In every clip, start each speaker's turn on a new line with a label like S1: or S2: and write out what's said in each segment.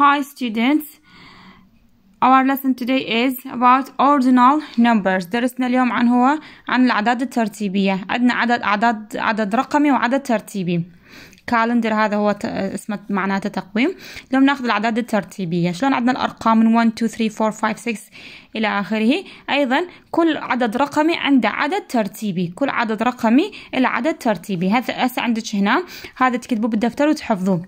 S1: Hi students Our lesson today is about ordinal numbers درسنا اليوم عن هو عن الأعداد الترتيبية عندنا عدد أعداد عدد رقمي وعدد ترتيبي كالندر هذا هو اسمه معناته تقويم اليوم ناخذ الأعداد الترتيبية شلون عندنا الأرقام من 1 2 3 4 5 6 إلى آخره أيضا كل عدد رقمي عنده عدد ترتيبي كل عدد رقمي له عدد ترتيبي هسه عندك هنا هذا تكتبوه بالدفتر وتحفظوه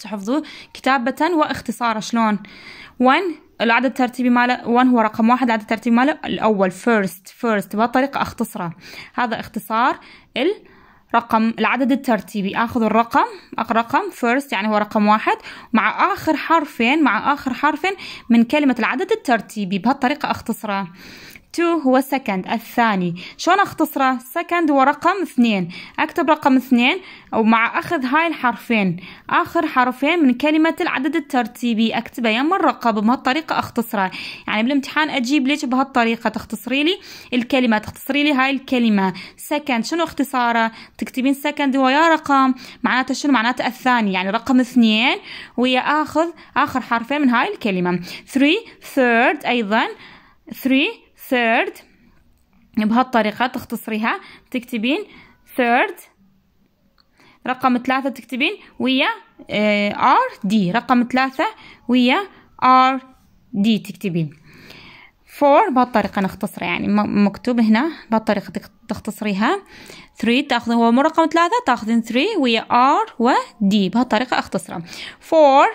S1: تحفظوه كتابة واختصار شلون 1 العدد الترتيبي ماله 1 هو رقم واحد العدد الترتيبي ماله الأول first first بهالطريقة أختصره هذا اختصار ال رقم العدد الترتيبي اخذ الرقم رقم first يعني هو رقم واحد مع اخر حرفين مع اخر حرفين من كلمة العدد الترتيبي بهالطريقة اختصره 2 هو second الثاني شلون اختصره second هو رقم اثنين اكتب رقم اثنين ومع اخذ هاي الحرفين اخر حرفين من كلمة العدد الترتيبي اكتبه يم الرقم بهالطريقة اختصره يعني بالامتحان اجيب ليش بهالطريقة تختصري لي الكلمة تختصري لي هاي الكلمة second شنو اختصاره تكتبين second هو يا رقم معناته شنو معناته الثاني يعني رقم اثنين ويا اخذ اخر حرفين من هاي الكلمة 3 third ايضا 3 third بهالطريقة تختصريها تكتبين third رقم ثلاثة تكتبين ويا ار آه، دي رقم ثلاثة ويا ار دي تكتبين فور بهالطريقة نختصر يعني مكتوب هنا بهالطريقة تختصريها ثري تاخذ هو مو رقم ثلاثة تاخذين ثري ويا ار ودي بهالطريقة اختصره فور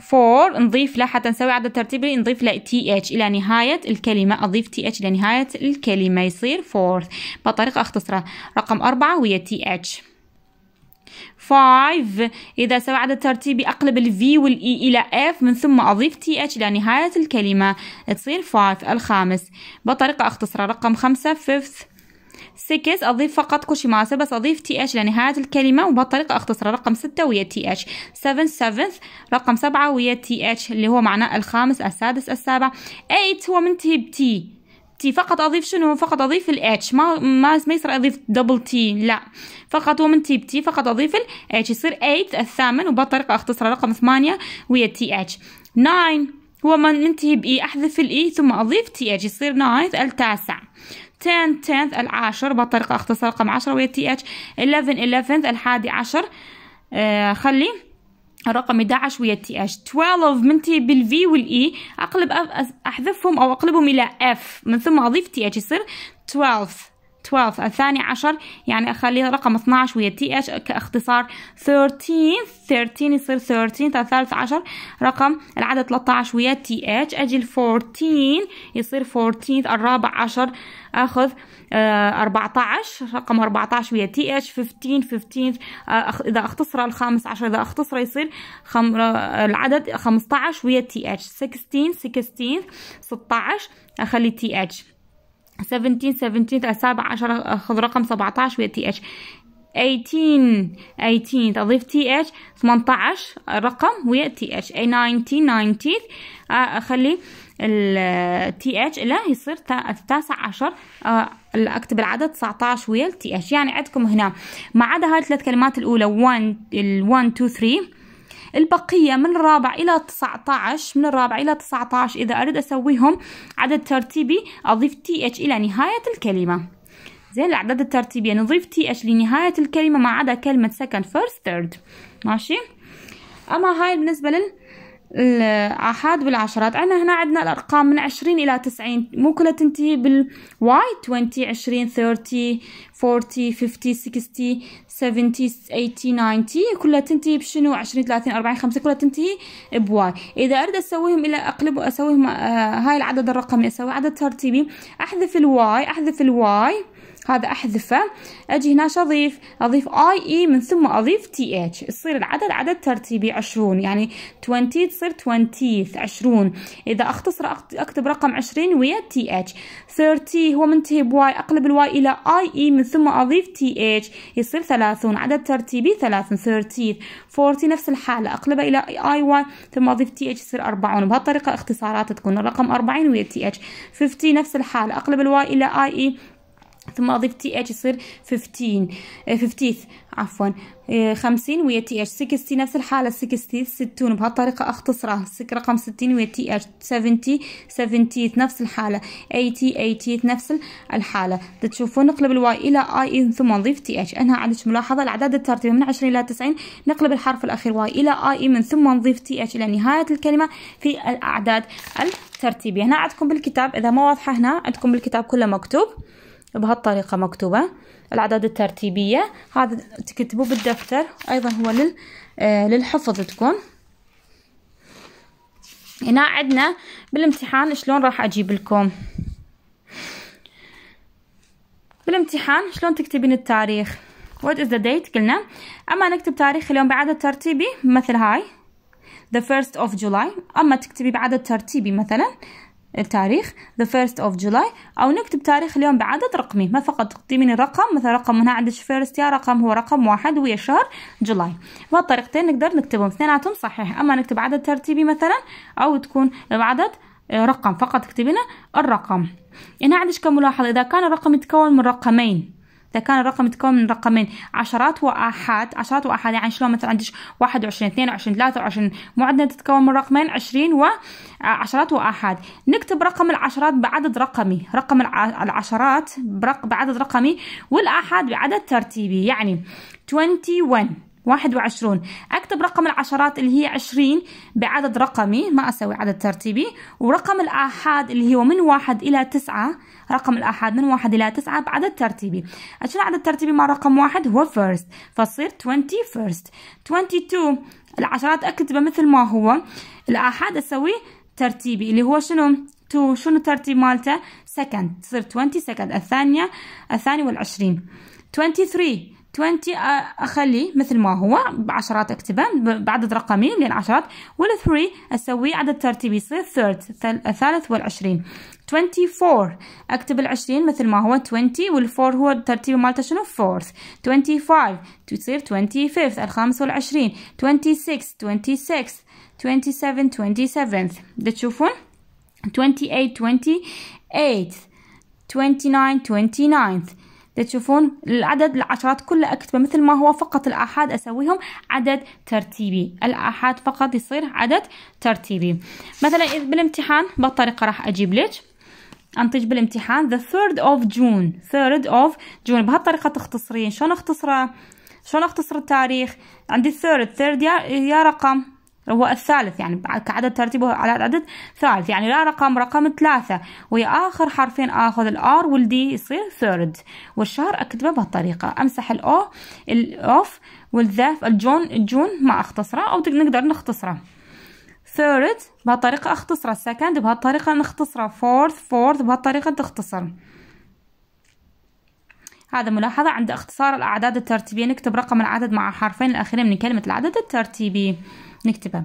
S1: فور نضيف له حتى نسوي عدد ترتيبي نضيف له تي اتش الى نهاية الكلمة اضيف تي اتش الى نهاية الكلمة يصير فورث بطريقة اختصره رقم اربعة ويا تي اتش 5 إذا سوى عدد ترتيبي أقلب ال وال e إلى F من ثم أضيف تي اتش إلى نهاية الكلمة تصير 5 الخامس بطريقة اختصرة رقم 5 fifth 6 أضيف فقط كوشي ماسة بس أضيف تي اتش لنهاية الكلمة وبهالطريقة اختصر رقم ستة ويا تي اتش 7 سفنث رقم سبعة ويا تي اتش اللي هو معناه الخامس السادس السابع 8 هو منتهي بتي تي فقط اضيف شنو فقط اضيف الاتش ما ما ما يصير اضيف دبل تي لا فقط هو من تي بتي فقط اضيف الاتش يصير 8 الثامن وبهالطريقه اختصر رقم ثمانية ويا تي اتش 9 هو من ننتهي باي احذف الاي ثم اضيف تي اتش يصير 9 التاسع 10 10 العاشر بطريقة اختصار رقم عشرة ويا تي اتش 11 11 الحادي عشر آه خلي رقم 11 ويا تي اتش 12 منتهي بالفي والاي e. اقلب احذفهم او اقلبهم الى اف من ثم اضيف تي اتش يصير 12 12 الثاني عشر يعني اخلي رقم 12 ويا تي اتش كاختصار 13 13 يصير 13 الثالث عشر رقم العدد 13 ويا تي اتش أجي 14 يصير 14 الرابع عشر آخذ آه 14 رقم 14 ويا تي اتش 15 15 آه إذا اختصر الخامس عشر إذا اختصر يصير خم... آه، العدد 15 ويا تي اتش 16 16 16 أخلي تي اتش 17 17 7 خذ رقم 17 ويا تي اتش 18 18 تضيف تي اتش 18 رقم ويا تي اتش 19 19 آه، اخلي التي اتش لا يصير التاسع عشر آه، اكتب العدد 19 ويا التي اتش يعني عندكم هنا ما عدا هاي الثلاث كلمات الاولى 1 1 2 3 البقية من الرابع إلى 19 من الرابع إلى 19 إذا أريد أسويهم عدد ترتيبي أضيف th إلى نهاية الكلمة زين الأعداد الترتيبية نضيف th لنهاية الكلمة ما عدا كلمة second first third ماشي أما هاي بالنسبة لل الآحاد بالعشرات عنا هنا عندنا الأرقام من عشرين إلى تسعين مو كلها تنتهي بالواي twenty عشرين thirty forty fifty sixty seventy eighty ninety كلها تنتهي بشنو عشرين ثلاثين أربعين خمسة كلها تنتهي بواي إذا أريد أسويهم إلى أقلب أسويهم آه هاي العدد الرقمي أسوي عدد ترتيبي أحذف الواي أحذف الواي هذا أحذفه أجي هنا أضيف أضيف آي إي من ثم أضيف تي اتش يصير العدد عدد ترتيبي 20 يعني 20 تصير 20 20 إذا أختصر أكتب رقم 20 ويا تي اتش 30 هو منتهي بواي أقلب الواي إلى آي إي e من ثم أضيف تي اتش يصير 30 عدد ترتيبي ثلاثون 30 40 نفس الحالة أقلبه إلى آي واي ثم أضيف تي اتش يصير 40 بهالطريقة اختصارات تكون الرقم 40 ويا تي اتش 50 نفس الحالة أقلب الواي إلى آي إي e ثم اضيف تي اتش يصير 15 آه، عفوا 50 آه، ويا تي اتش 60 نفس الحاله 60 60 بهالطريقه اختصره رقم 60 ويا تي اتش 70 70 نفس الحاله 80 80 نفس الحاله تشوفون نقلب الواي الى اي ثم نضيف تي اتش انها عندك ملاحظه الاعداد الترتيبيه من 20 الى 90 نقلب الحرف الاخير واي الى اي من ثم نضيف تي اتش الى نهايه الكلمه في الاعداد الترتيبيه هنا عندكم بالكتاب اذا ما واضحه هنا عندكم بالكتاب كله مكتوب بهالطريقة مكتوبة الأعداد الترتيبية هذا تكتبوه بالدفتر أيضا هو لل آه للحفظ تكون هنا عندنا بالامتحان شلون راح أجيب لكم بالامتحان شلون تكتبين التاريخ what is the date قلنا أما نكتب تاريخ اليوم بعدد ترتيبي مثل هاي the first of July أما تكتبي بعدد ترتيبي مثلا التاريخ the first of July أو نكتب تاريخ اليوم بعدد رقمي ما فقط تقديمين الرقم مثلا رقم هنا عندك first يا رقم هو رقم واحد ويا شهر July بهالطريقتين نقدر نكتبهم اثنيناتهم صحيح أما نكتب عدد ترتيبي مثلا أو تكون العدد آه، رقم فقط تكتبينه الرقم هنا عندك كملاحظة إذا كان الرقم يتكون من رقمين إذا كان الرقم تكون من رقمين عشرات وآحاد عشرات وآحاد يعني شلون مثلا عندك واحد وعشرين اثنين وعشرين ثلاثة وعشرين عندنا تتكون من رقمين عشرين وعشرات آه، وآحاد نكتب رقم العشرات بعدد رقمي رقم العشرات بعدد رقمي والآحاد بعدد ترتيبي يعني 21 21 اكتب رقم العشرات اللي هي 20 بعدد رقمي ما اسوي عدد ترتيبي ورقم الاحاد اللي هو من واحد الى تسعة رقم الاحاد من واحد الى تسعة بعدد ترتيبي عشان عدد ترتيبي مع رقم واحد هو first فتصير twenty first 22 العشرات اكتبه مثل ما هو الاحاد اسوي ترتيبي اللي هو شنو تو شنو ترتيب مالته سكند تصير 20 سكند الثانية الثاني والعشرين 23 20 آه، أخليه مثل ما هو بعشرات أكتبه بعدد رقمي لين عشرات وال3 أسويه عدد ترتيبي يصير ثيرد الثالث والعشرين 24 أكتب العشرين مثل ما هو 20 والفور هو الترتيب مالته شنو فورث 25 تصير 25 الخامس والعشرين 26 26 27 27 تشوفون 28 28 29 29 تشوفون العدد العشرات كلها أكتبه مثل ما هو فقط الآحاد أسويهم عدد ترتيبي الآحاد فقط يصير عدد ترتيبي مثلا بالامتحان بالطريقة راح أجيب لك انطيج بالامتحان the third of June third of June بهالطريقة تختصرين شلون اختصره شلون اختصر التاريخ عندي الثيرد ثيرد يا, يا رقم هو الثالث يعني كعدد ترتيبه على العدد ثالث يعني لا رقم رقم ثلاثة ويا آخر حرفين آخذ الآر والدي يصير ثيرد والشهر أكتبه بهالطريقة أمسح الأو الأوف والذاف الجون الجون ما أختصره أو نقدر نختصره ثيرد بهالطريقة أختصره سكند بهالطريقة نختصره فورث فورث بهالطريقة تختصر هذا ملاحظة عند اختصار الأعداد الترتيبية نكتب رقم العدد مع حرفين الأخيرين من كلمة العدد الترتيبي نكتبها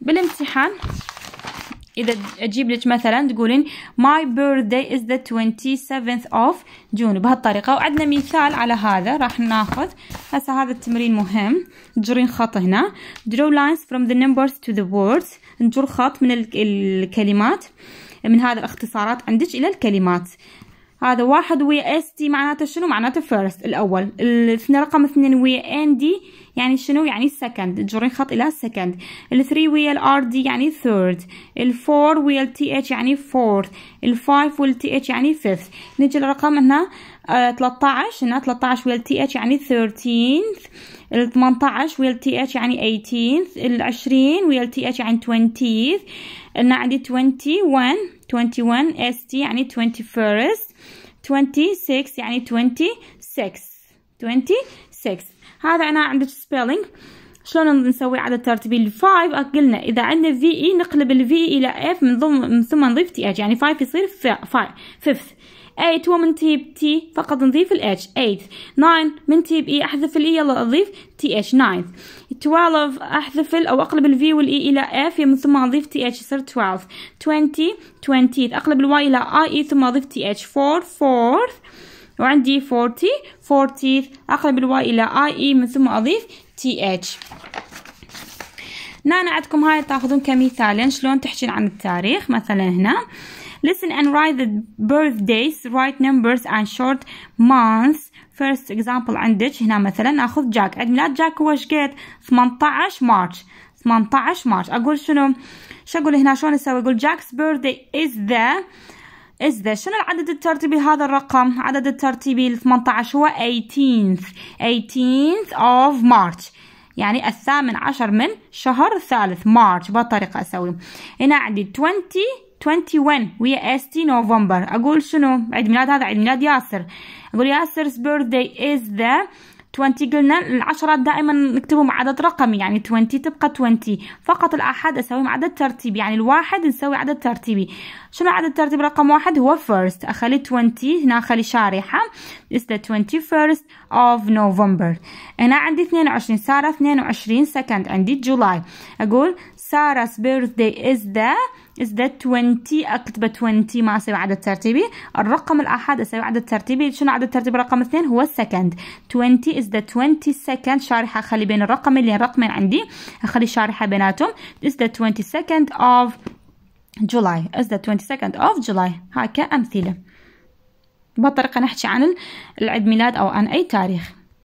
S1: بالامتحان إذا أجيب لك مثلا تقولين my birthday is the 27th of June بهالطريقة وعندنا مثال على هذا راح ناخذ هسه هذا التمرين مهم تجرين خط هنا draw lines from the numbers to the words نجر خط من الكلمات من هذا الاختصارات عندك إلى الكلمات هذا واحد ويا اس تي معناته شنو معناته فيرست الاول الاثنين رقم اثنين ويا ان دي يعني شنو يعني سكند تجرين خط الى سكند الثري ويا الار دي يعني ثيرد الفور ويا التي اتش يعني فورث الفايف والتي اتش يعني فيفث نجي للرقم هنا ثلاثة عشر هنا 13 ويا التي اتش يعني ثيرتينث ال 18 ويا التي اتش يعني ايتينث العشرين ويا التي اتش يعني توينتيث هنا عندي توينتي 21 21 st يعني 21st 26 يعني 26 26 هذا أنا عندك spelling شلون نسوي عدد ترتيبي 5 قلنا إذا عندنا في إي e نقلب الفي e إلى إف من, ضم من ثم نضيف تي إتش يعني 5 يصير 5 فيفث 8 ومن تيب تي فقط نضيف الاتش 8 9 من تيب بي احذف الاي e يلا اضيف تي اتش 9 12 أحذف أو أقلب الفي والإي e إلى F من ثم أضيف TH يصير 12 20 20 أقلب الواي إلى IE ثم أضيف TH 4 4 وعندي 40 40 أقلب الواي إلى IE من ثم أضيف TH هنا عندكم هاي تاخذون كمثالين شلون تحجين عن التاريخ مثلا هنا Listen and write the birthdays, write numbers and short months first example عندك هنا مثلا اخذ جاك عيد ميلاد جاك هو شقد 18 مارش 18 مارش اقول شنو شو اقول هنا شلون اسوي اقول جاكس بيرثدي از ذا از ذا شنو العدد الترتيبي هذا الرقم عدد الترتيبي ال 18 هو 18th 18th of March يعني الثامن عشر من شهر ثالث مارش بهالطريقة أسوي هنا عندي 20 21 ويا اس تي نوفمبر اقول شنو عيد ميلاد هذا عيد ميلاد ياسر اقول ياسر's birthday is the 20 قلنا العشرات دائما نكتبهم عدد رقمي يعني 20 تبقى 20 فقط الأحد أسويهم عدد ترتيبي يعني الواحد نسوي عدد ترتيبي شنو عدد ترتيب رقم واحد هو first أخلي 20 هنا أخلي شارحة is the 21st of November هنا عندي 22 سارة 22 second عندي July أقول ساره's birthday is the is that 20 اكتب 20 ما اسوي عدد ترتيبي الرقم الأحد اسوي عدد ترتيبي شنو عدد ترتيبي رقم اثنين هو السكند 20 the 20 second شارحة أخلي بين الرقمين اللي الرقمين عندي أخلي شارحة بيناتهم is the 20 second of July is the 20 second of July هاكا أمثلة بهالطريقة نحكي عن العيد ميلاد أو عن أي تاريخ